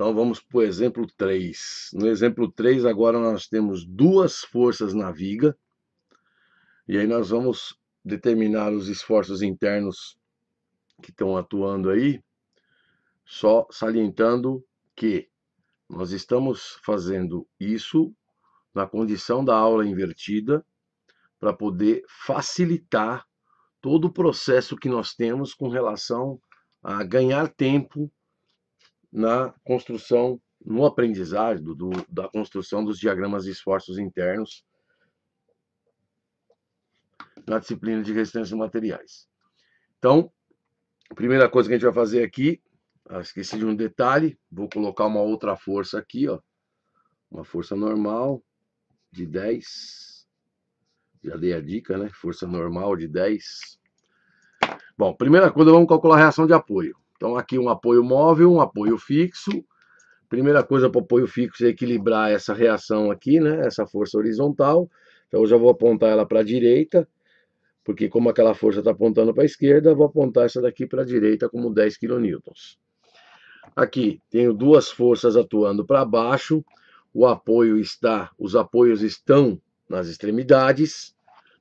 Então vamos para o exemplo 3. No exemplo 3, agora nós temos duas forças na viga. E aí nós vamos determinar os esforços internos que estão atuando aí, só salientando que nós estamos fazendo isso na condição da aula invertida para poder facilitar todo o processo que nós temos com relação a ganhar tempo na construção, no aprendizagem do, do, da construção dos diagramas de esforços internos na disciplina de resistência de materiais. Então, primeira coisa que a gente vai fazer aqui, ah, esqueci de um detalhe, vou colocar uma outra força aqui, ó, uma força normal de 10. Já dei a dica, né? Força normal de 10. Bom, primeira coisa, vamos calcular a reação de apoio. Então, aqui um apoio móvel, um apoio fixo. Primeira coisa para o apoio fixo é equilibrar essa reação aqui, né? Essa força horizontal. Então, eu já vou apontar ela para a direita, porque como aquela força está apontando para a esquerda, vou apontar essa daqui para a direita como 10 kN. Aqui, tenho duas forças atuando para baixo. O apoio está, os apoios estão nas extremidades.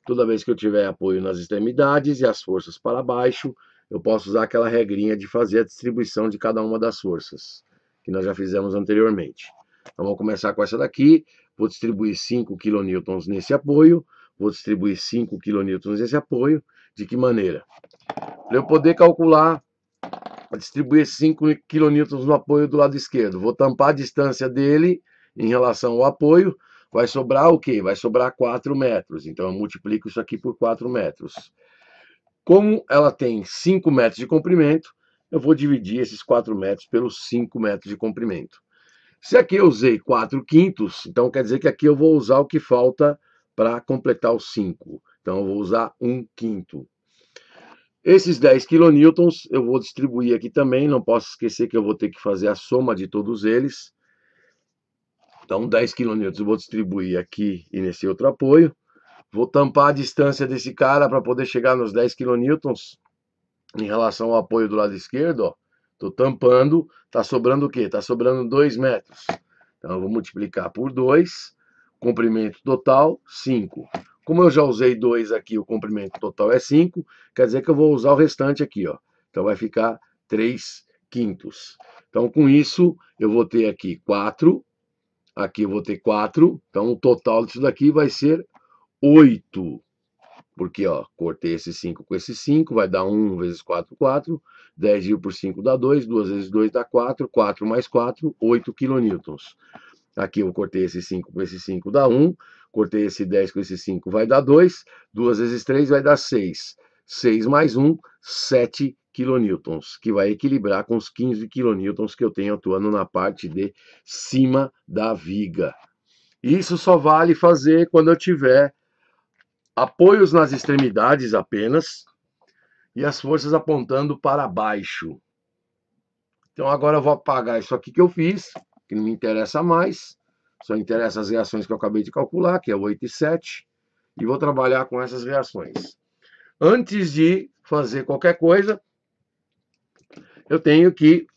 Toda vez que eu tiver apoio nas extremidades e as forças para baixo, eu posso usar aquela regrinha de fazer a distribuição de cada uma das forças, que nós já fizemos anteriormente. Então, vamos começar com essa daqui. Vou distribuir 5 kN nesse apoio, vou distribuir 5 kN nesse apoio. De que maneira? Para eu poder calcular, distribuir 5 kN no apoio do lado esquerdo, vou tampar a distância dele em relação ao apoio, vai sobrar o quê? Vai sobrar 4 metros. Então, eu multiplico isso aqui por 4 metros. Como ela tem 5 metros de comprimento, eu vou dividir esses 4 metros pelos 5 metros de comprimento. Se aqui eu usei 4 quintos, então quer dizer que aqui eu vou usar o que falta para completar os 5. Então eu vou usar 1 quinto. Esses 10 kN eu vou distribuir aqui também, não posso esquecer que eu vou ter que fazer a soma de todos eles. Então 10 kN eu vou distribuir aqui e nesse outro apoio. Vou tampar a distância desse cara para poder chegar nos 10 kN em relação ao apoio do lado esquerdo, ó. Tô tampando, tá sobrando o quê? Tá sobrando 2 metros. Então eu vou multiplicar por 2, comprimento total 5. Como eu já usei 2 aqui, o comprimento total é 5, quer dizer que eu vou usar o restante aqui, ó. Então vai ficar 3 quintos. Então com isso eu vou ter aqui 4, aqui eu vou ter 4, então o total disso daqui vai ser 8. Porque, ó, cortei esse 5 com esse 5, vai dar 1 vezes 4, 4. 10 dividido por 5 dá 2, 2 vezes 2 dá 4, 4 mais 4, 8 kN. Aqui eu cortei esse 5 com esse 5 dá 1, cortei esse 10 com esse 5 vai dar 2, 2 vezes 3 vai dar 6. 6 mais 1, 7 kN, que vai equilibrar com os 15 kN que eu tenho atuando na parte de cima da viga. Isso só vale fazer quando eu tiver apoios nas extremidades apenas e as forças apontando para baixo. Então agora eu vou apagar isso aqui que eu fiz, que não me interessa mais, só interessa as reações que eu acabei de calcular, que é 8 e 7, e vou trabalhar com essas reações. Antes de fazer qualquer coisa, eu tenho que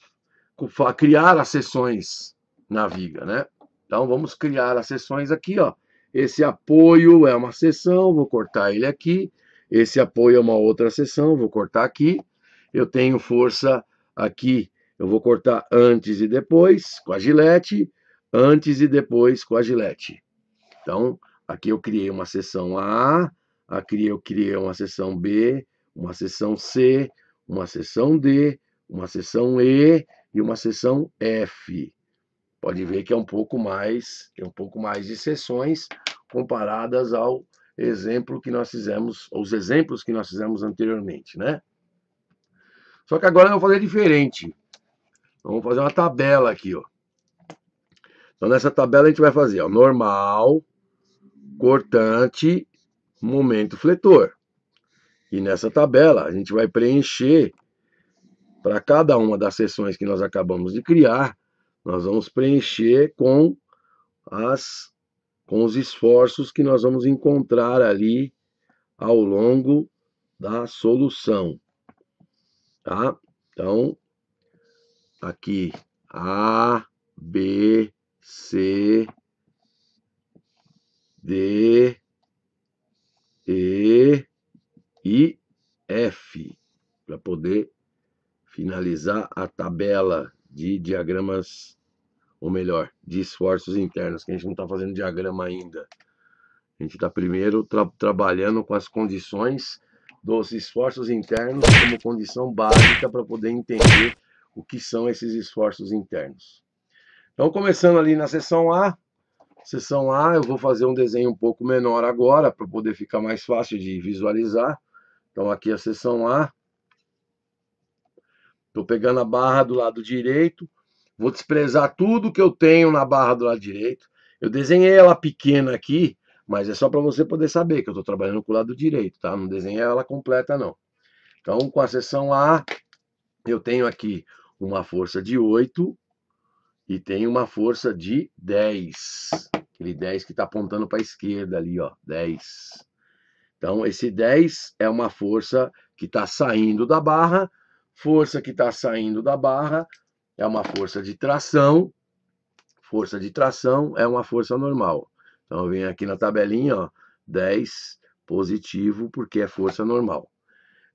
criar as seções na viga, né? Então vamos criar as seções aqui, ó. Esse apoio é uma seção, vou cortar ele aqui. Esse apoio é uma outra seção, vou cortar aqui. Eu tenho força aqui, eu vou cortar antes e depois com a gilete, antes e depois com a gilete. Então, aqui eu criei uma seção A, aqui eu criei uma seção B, uma seção C, uma seção D, uma seção E e uma seção F. Pode ver que é um pouco mais, tem é um pouco mais de sessões comparadas ao exemplo que nós fizemos, aos exemplos que nós fizemos anteriormente, né? Só que agora eu vou fazer diferente. Então, Vamos fazer uma tabela aqui, ó. Então nessa tabela a gente vai fazer, ó, normal, cortante, momento fletor. E nessa tabela a gente vai preencher para cada uma das seções que nós acabamos de criar nós vamos preencher com as com os esforços que nós vamos encontrar ali ao longo da solução. Tá? Então, aqui A, B, C, D, E e F, para poder finalizar a tabela de diagramas, ou melhor, de esforços internos, que a gente não está fazendo diagrama ainda. A gente está primeiro tra trabalhando com as condições dos esforços internos como condição básica para poder entender o que são esses esforços internos. Então, começando ali na seção A, seção A, eu vou fazer um desenho um pouco menor agora para poder ficar mais fácil de visualizar. Então, aqui é a seção A, Estou pegando a barra do lado direito, vou desprezar tudo que eu tenho na barra do lado direito. Eu desenhei ela pequena aqui, mas é só para você poder saber que eu estou trabalhando com o lado direito, tá? Não desenhei ela completa, não. Então, com a seção A, eu tenho aqui uma força de 8 e tenho uma força de 10. Aquele 10 que está apontando para a esquerda ali, ó, 10. Então, esse 10 é uma força que está saindo da barra Força que está saindo da barra é uma força de tração. Força de tração é uma força normal. Então, vem aqui na tabelinha, ó, 10 positivo, porque é força normal.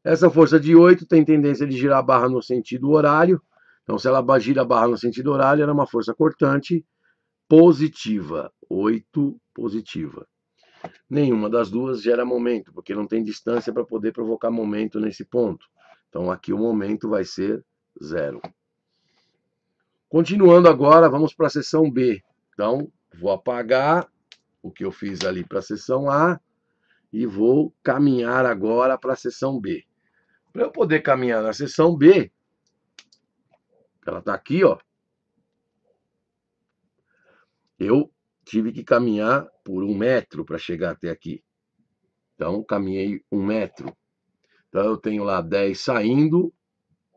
Essa força de 8 tem tendência de girar a barra no sentido horário. Então, se ela gira a barra no sentido horário, ela é uma força cortante positiva. 8 positiva. Nenhuma das duas gera momento, porque não tem distância para poder provocar momento nesse ponto. Então aqui o momento vai ser zero. Continuando agora, vamos para a sessão B. Então, vou apagar o que eu fiz ali para a sessão A e vou caminhar agora para a sessão B. Para eu poder caminhar na sessão B, ela está aqui, ó. Eu tive que caminhar por um metro para chegar até aqui. Então, caminhei um metro. Então eu tenho lá 10 saindo,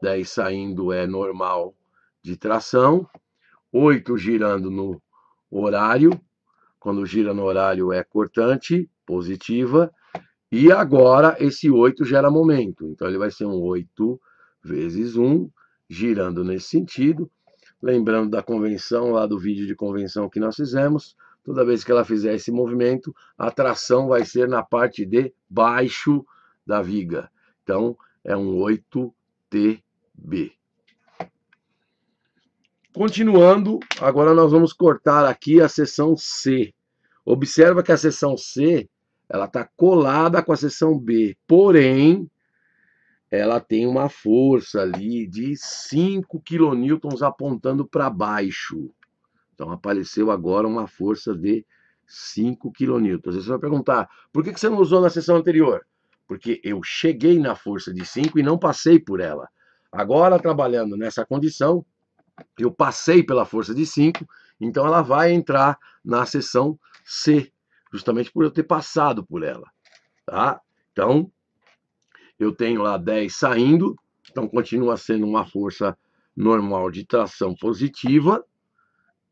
10 saindo é normal de tração, 8 girando no horário, quando gira no horário é cortante, positiva, e agora esse 8 gera momento, então ele vai ser um 8 vezes 1, girando nesse sentido. Lembrando da convenção, lá do vídeo de convenção que nós fizemos, toda vez que ela fizer esse movimento, a tração vai ser na parte de baixo da viga. Então, é um 8TB. Continuando, agora nós vamos cortar aqui a seção C. Observa que a seção C ela está colada com a seção B, porém ela tem uma força ali de 5 kN apontando para baixo. Então apareceu agora uma força de 5 kN. Você vai perguntar, por que você não usou na seção anterior? porque eu cheguei na força de 5 e não passei por ela. Agora, trabalhando nessa condição, eu passei pela força de 5, então ela vai entrar na seção C, justamente por eu ter passado por ela. Tá? Então, eu tenho lá 10 saindo, então continua sendo uma força normal de tração positiva,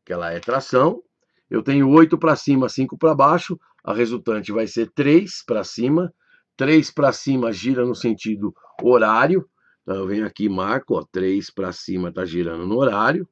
que ela é tração. Eu tenho 8 para cima, 5 para baixo, a resultante vai ser 3 para cima, 3 para cima gira no sentido horário. Então eu venho aqui e marco, ó, 3 para cima está girando no horário.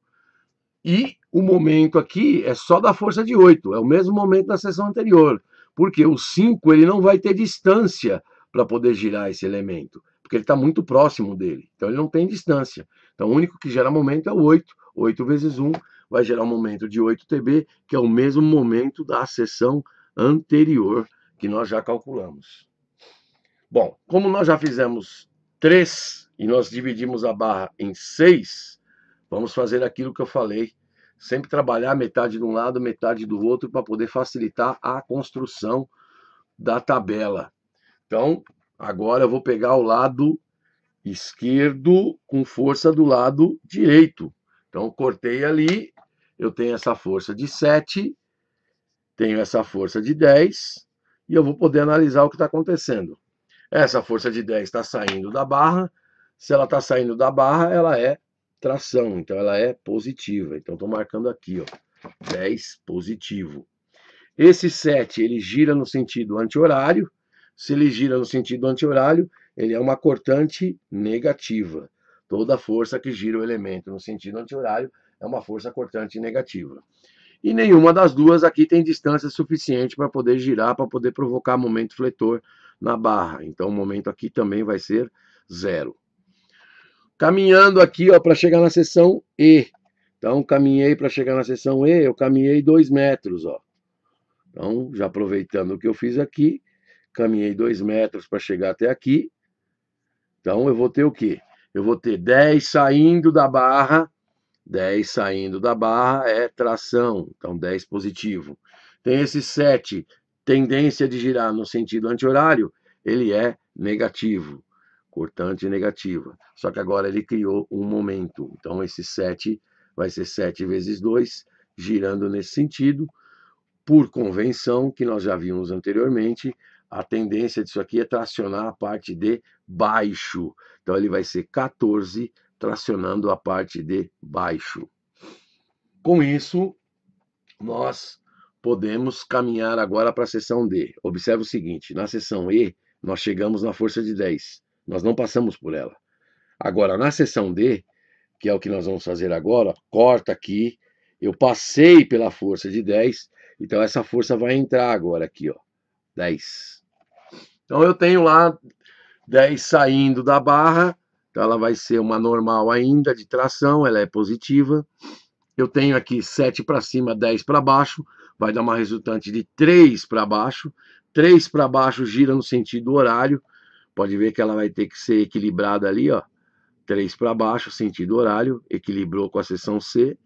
E o momento aqui é só da força de 8, é o mesmo momento da sessão anterior. Porque o 5 ele não vai ter distância para poder girar esse elemento, porque ele está muito próximo dele. Então ele não tem distância. Então o único que gera momento é o 8. 8 vezes 1 vai gerar um momento de 8 TB, que é o mesmo momento da sessão anterior que nós já calculamos. Bom, como nós já fizemos três e nós dividimos a barra em seis, vamos fazer aquilo que eu falei. Sempre trabalhar metade de um lado, metade do outro, para poder facilitar a construção da tabela. Então, agora eu vou pegar o lado esquerdo com força do lado direito. Então, cortei ali, eu tenho essa força de 7, tenho essa força de 10, e eu vou poder analisar o que está acontecendo. Essa força de 10 está saindo da barra. Se ela está saindo da barra, ela é tração, então ela é positiva. Então estou marcando aqui, ó, 10 positivo. Esse 7, ele gira no sentido anti-horário. Se ele gira no sentido anti-horário, ele é uma cortante negativa. Toda força que gira o elemento no sentido anti-horário é uma força cortante negativa. E nenhuma das duas aqui tem distância suficiente para poder girar, para poder provocar momento fletor na barra. Então o momento aqui também vai ser zero. Caminhando aqui ó para chegar na seção E. Então caminhei para chegar na seção E, eu caminhei 2 metros, ó. Então, já aproveitando o que eu fiz aqui, caminhei 2 metros para chegar até aqui. Então eu vou ter o quê? Eu vou ter 10 saindo da barra, 10 saindo da barra é tração, então 10 positivo. Tem esse 7 tendência de girar no sentido anti-horário, ele é negativo, cortante negativa. Só que agora ele criou um momento. Então, esse 7 vai ser 7 vezes 2, girando nesse sentido. Por convenção, que nós já vimos anteriormente, a tendência disso aqui é tracionar a parte de baixo. Então, ele vai ser 14 tracionando a parte de baixo. Com isso, nós podemos caminhar agora para a seção D. Observe o seguinte: na seção E, nós chegamos na força de 10. Nós não passamos por ela. Agora, na seção D, que é o que nós vamos fazer agora, corta aqui. Eu passei pela força de 10, então essa força vai entrar agora aqui, ó. 10. Então eu tenho lá 10 saindo da barra, então ela vai ser uma normal ainda de tração, ela é positiva. Eu tenho aqui 7 para cima, 10 para baixo vai dar uma resultante de 3 para baixo. 3 para baixo gira no sentido horário. Pode ver que ela vai ter que ser equilibrada ali, ó. 3 para baixo, sentido horário, equilibrou com a seção C,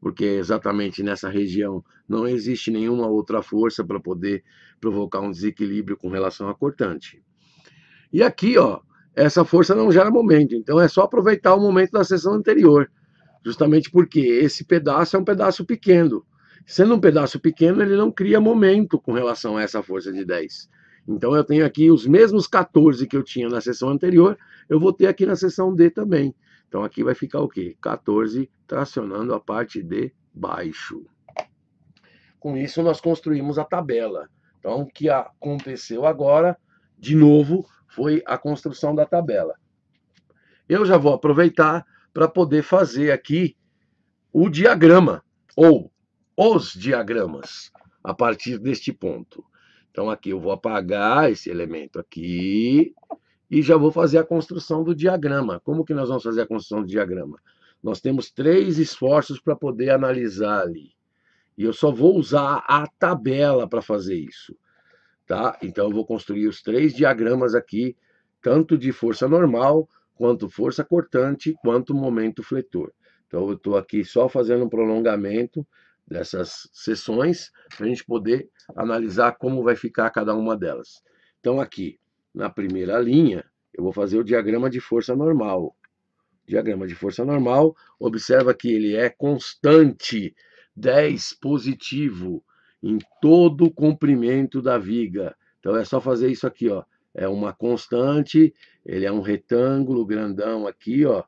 porque exatamente nessa região não existe nenhuma outra força para poder provocar um desequilíbrio com relação à cortante. E aqui, ó, essa força não gera momento, então é só aproveitar o momento da seção anterior, justamente porque esse pedaço é um pedaço pequeno. Sendo um pedaço pequeno, ele não cria momento com relação a essa força de 10. Então eu tenho aqui os mesmos 14 que eu tinha na seção anterior, eu vou ter aqui na seção D também. Então aqui vai ficar o quê? 14 tracionando a parte de baixo. Com isso nós construímos a tabela. Então o que aconteceu agora, de novo, foi a construção da tabela. Eu já vou aproveitar para poder fazer aqui o diagrama, ou os diagramas a partir deste ponto. Então, aqui eu vou apagar esse elemento aqui e já vou fazer a construção do diagrama. Como que nós vamos fazer a construção do diagrama? Nós temos três esforços para poder analisar ali. E eu só vou usar a tabela para fazer isso. Tá? Então, eu vou construir os três diagramas aqui, tanto de força normal, quanto força cortante, quanto momento fletor. Então, eu estou aqui só fazendo um prolongamento dessas sessões, para a gente poder analisar como vai ficar cada uma delas. Então, aqui, na primeira linha, eu vou fazer o diagrama de força normal. Diagrama de força normal, observa que ele é constante, 10 positivo, em todo o comprimento da viga. Então, é só fazer isso aqui, ó. É uma constante, ele é um retângulo grandão aqui, ó,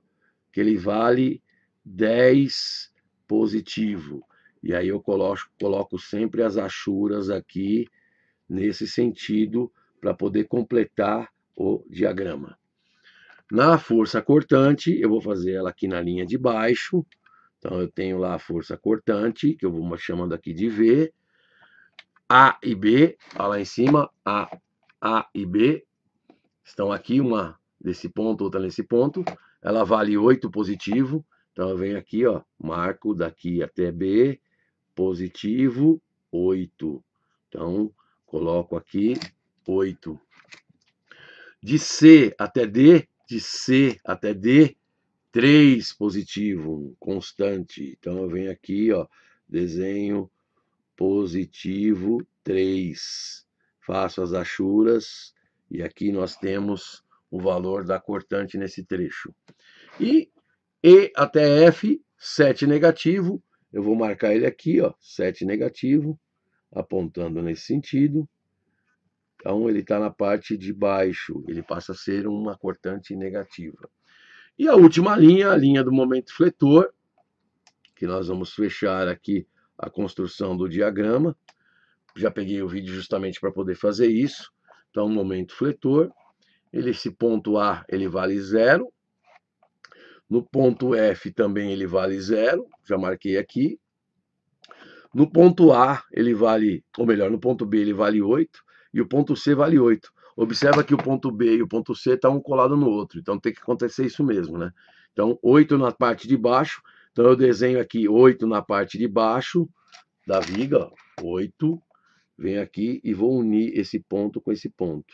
que ele vale 10 positivo. E aí eu coloco, coloco sempre as achuras aqui nesse sentido para poder completar o diagrama. Na força cortante, eu vou fazer ela aqui na linha de baixo. Então, eu tenho lá a força cortante, que eu vou chamando aqui de V. A e B, lá em cima, A, A e B estão aqui, uma desse ponto, outra nesse ponto. Ela vale 8 positivo. Então, eu venho aqui, ó, marco daqui até B, positivo 8. Então, coloco aqui 8. De C até D, de C até D, 3 positivo, constante. Então, eu venho aqui, ó, desenho positivo 3. Faço as achuras e aqui nós temos o valor da cortante nesse trecho. E E até F, 7 negativo, eu vou marcar ele aqui, ó, 7 negativo, apontando nesse sentido. Então, ele está na parte de baixo, ele passa a ser uma cortante negativa. E a última linha, a linha do momento fletor, que nós vamos fechar aqui a construção do diagrama. Já peguei o vídeo justamente para poder fazer isso. Então, momento fletor, ele, esse ponto A ele vale zero, no ponto F também ele vale zero, já marquei aqui. No ponto A ele vale, ou melhor, no ponto B ele vale 8 e o ponto C vale 8. Observa que o ponto B e o ponto C estão tá um colado no outro, então tem que acontecer isso mesmo, né? Então 8 na parte de baixo, então eu desenho aqui 8 na parte de baixo da viga, 8, venho aqui e vou unir esse ponto com esse ponto.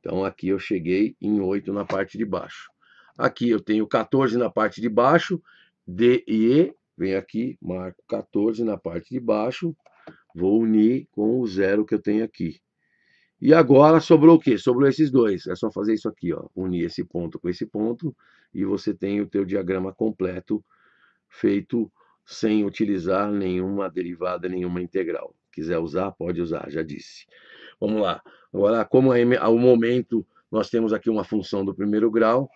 Então aqui eu cheguei em 8 na parte de baixo. Aqui eu tenho 14 na parte de baixo, D e E, vem aqui, marco 14 na parte de baixo, vou unir com o zero que eu tenho aqui. E agora sobrou o quê? Sobrou esses dois. É só fazer isso aqui, ó. Unir esse ponto com esse ponto e você tem o teu diagrama completo feito sem utilizar nenhuma derivada, nenhuma integral. Quiser usar, pode usar, já disse. Vamos lá. Agora, como é ao momento nós temos aqui uma função do primeiro grau,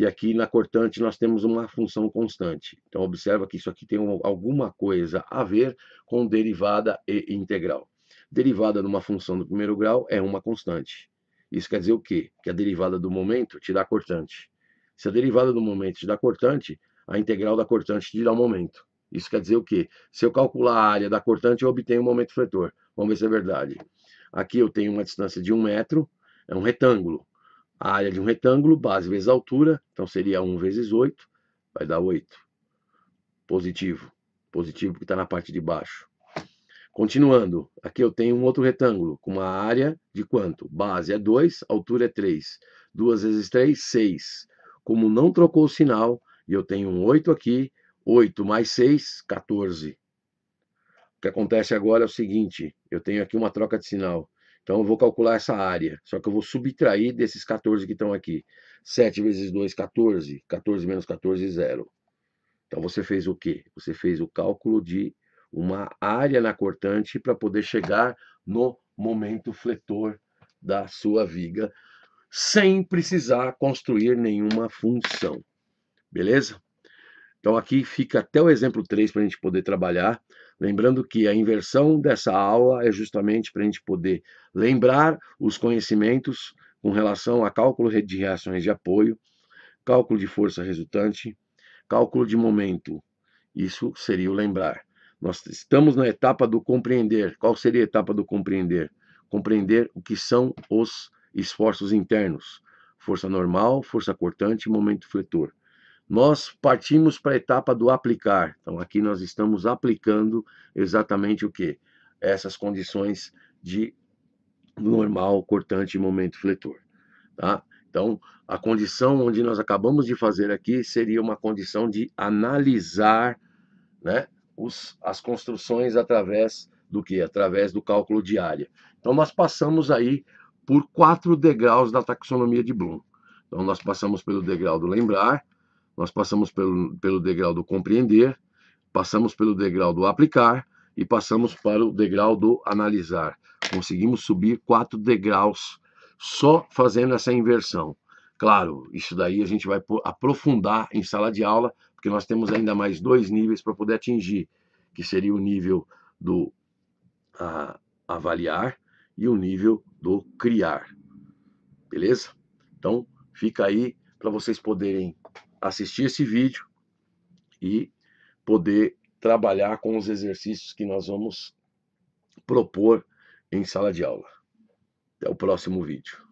e aqui na cortante nós temos uma função constante. Então observa que isso aqui tem alguma coisa a ver com derivada e integral. Derivada numa função do primeiro grau é uma constante. Isso quer dizer o quê? Que a derivada do momento te dá cortante. Se a derivada do momento te dá cortante, a integral da cortante te dá o momento. Isso quer dizer o quê? Se eu calcular a área da cortante, eu obtenho o momento fletor. Vamos ver se é verdade. Aqui eu tenho uma distância de um metro, é um retângulo a área de um retângulo, base vezes altura, então seria 1 vezes 8, vai dar 8. Positivo, positivo que está na parte de baixo. Continuando, aqui eu tenho um outro retângulo com uma área de quanto? Base é 2, altura é 3. 2 vezes 3, 6. Como não trocou o sinal, e eu tenho um 8 aqui, 8 mais 6, 14. O que acontece agora é o seguinte, eu tenho aqui uma troca de sinal. Então, eu vou calcular essa área, só que eu vou subtrair desses 14 que estão aqui. 7 vezes 2, 14. 14 menos 14, zero. Então, você fez o quê? Você fez o cálculo de uma área na cortante para poder chegar no momento fletor da sua viga, sem precisar construir nenhuma função. Beleza? Então, aqui fica até o exemplo 3 para a gente poder trabalhar. Lembrando que a inversão dessa aula é justamente para a gente poder lembrar os conhecimentos com relação a cálculo de reações de apoio, cálculo de força resultante, cálculo de momento. Isso seria o lembrar. Nós estamos na etapa do compreender. Qual seria a etapa do compreender? Compreender o que são os esforços internos: força normal, força cortante e momento fletor nós partimos para a etapa do aplicar. Então, aqui nós estamos aplicando exatamente o que? Essas condições de normal, cortante e momento fletor. Tá? Então, a condição onde nós acabamos de fazer aqui seria uma condição de analisar né, os, as construções através do que? Através do cálculo de área. Então, nós passamos aí por quatro degraus da taxonomia de Bloom. Então, nós passamos pelo degrau do lembrar, nós passamos pelo, pelo degrau do compreender, passamos pelo degrau do aplicar e passamos para o degrau do analisar. Conseguimos subir quatro degraus só fazendo essa inversão. Claro, isso daí a gente vai aprofundar em sala de aula, porque nós temos ainda mais dois níveis para poder atingir, que seria o nível do avaliar e o nível do criar. Beleza? Então, fica aí para vocês poderem assistir esse vídeo e poder trabalhar com os exercícios que nós vamos propor em sala de aula. Até o próximo vídeo.